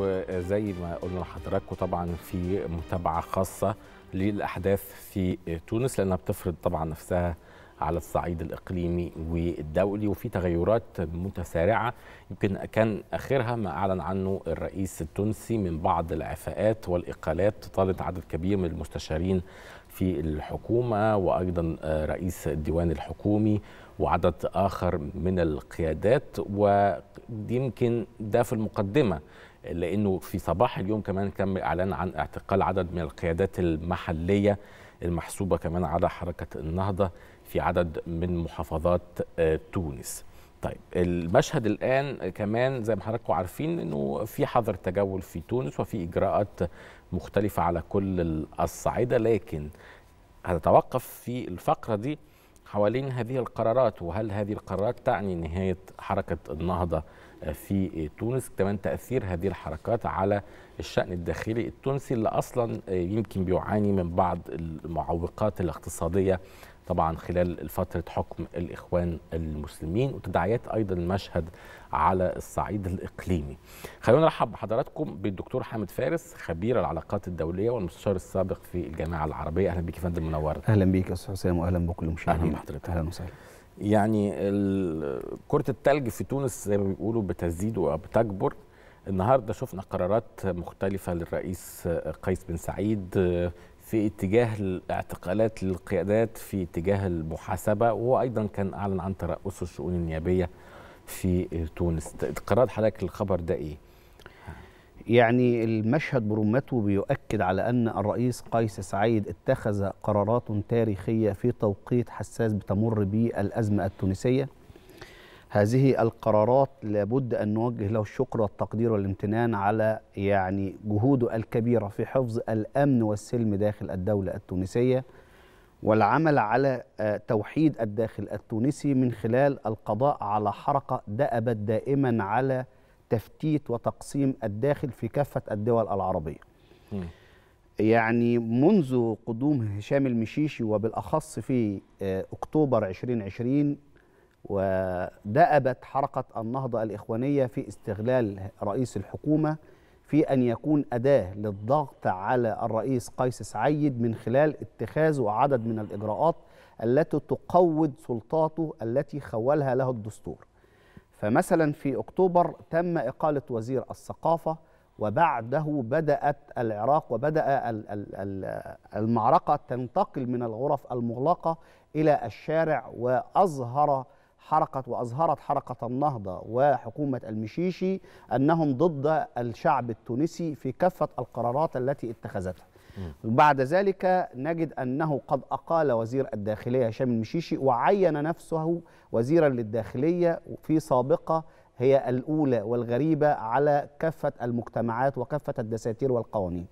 وزي ما قلنا لحضراتكم طبعا في متابعه خاصه للاحداث في تونس لانها بتفرض طبعا نفسها على الصعيد الاقليمي والدولي وفي تغيرات متسارعه يمكن كان اخرها ما اعلن عنه الرئيس التونسي من بعض العفاءات والاقالات طالت عدد كبير من المستشارين في الحكومه وايضا رئيس الديوان الحكومي وعدد اخر من القيادات ويمكن ده في المقدمه لانه في صباح اليوم كمان تم اعلان عن اعتقال عدد من القيادات المحليه المحسوبه كمان على حركه النهضه في عدد من محافظات آه، تونس. طيب المشهد الان كمان زي ما حضراتكم عارفين انه في حظر تجول في تونس وفي اجراءات مختلفه على كل الصعيده لكن هنتوقف في الفقره دي حوالين هذه القرارات وهل هذه القرارات تعني نهايه حركه النهضه في تونس كمان تاثير هذه الحركات على الشان الداخلي التونسي اللي اصلا يمكن بيعاني من بعض المعوقات الاقتصاديه طبعا خلال فتره حكم الاخوان المسلمين وتداعيات ايضا المشهد على الصعيد الاقليمي. خلونا نرحب بحضراتكم بالدكتور حامد فارس خبير العلاقات الدوليه والمستشار السابق في الجامعه العربيه اهلا بك يا فندم منور. اهلا بك يا استاذ حسام واهلا بكل المشاهدين. اهلا بحضرتك. اهلا وسهلا. يعني كره التلج في تونس زي ما بيقولوا بتزيد وبتكبر النهارده شفنا قرارات مختلفه للرئيس قيس بن سعيد آه، في اتجاه الاعتقالات للقيادات في اتجاه المحاسبه وهو ايضا كان اعلن عن ترأسه الشؤون النيابيه في تونس قرار حضرتك الخبر ده ايه يعني المشهد برمته بيؤكد على أن الرئيس قيس سعيد اتخذ قرارات تاريخية في توقيت حساس بتمر به الأزمة التونسية هذه القرارات لابد أن نوجه له الشكر والتقدير والامتنان على يعني جهوده الكبيرة في حفظ الأمن والسلم داخل الدولة التونسية والعمل على آه، توحيد الداخل التونسي من خلال القضاء على حركة دأبت دائما على تفتيت وتقسيم الداخل في كافة الدول العربية يعني منذ قدوم هشام المشيشي وبالأخص في آه، أكتوبر 2020 ودأبت حركة النهضة الإخوانية في استغلال رئيس الحكومة في أن يكون أداة للضغط على الرئيس قيس سعيد من خلال اتخاذه عدد من الإجراءات التي تقوض سلطاته التي خولها له الدستور فمثلا في أكتوبر تم إقالة وزير الثقافة وبعده بدأت العراق وبدأ المعركة تنتقل من الغرف المغلقة إلى الشارع وأظهر حركة وأظهرت حركة النهضة وحكومة المشيشي أنهم ضد الشعب التونسي في كافة القرارات التي اتخذتها وبعد ذلك نجد أنه قد أقال وزير الداخلية هشام المشيشي وعين نفسه وزيرا للداخلية في سابقة هي الأولى والغريبة على كافة المجتمعات وكافة الدساتير والقوانين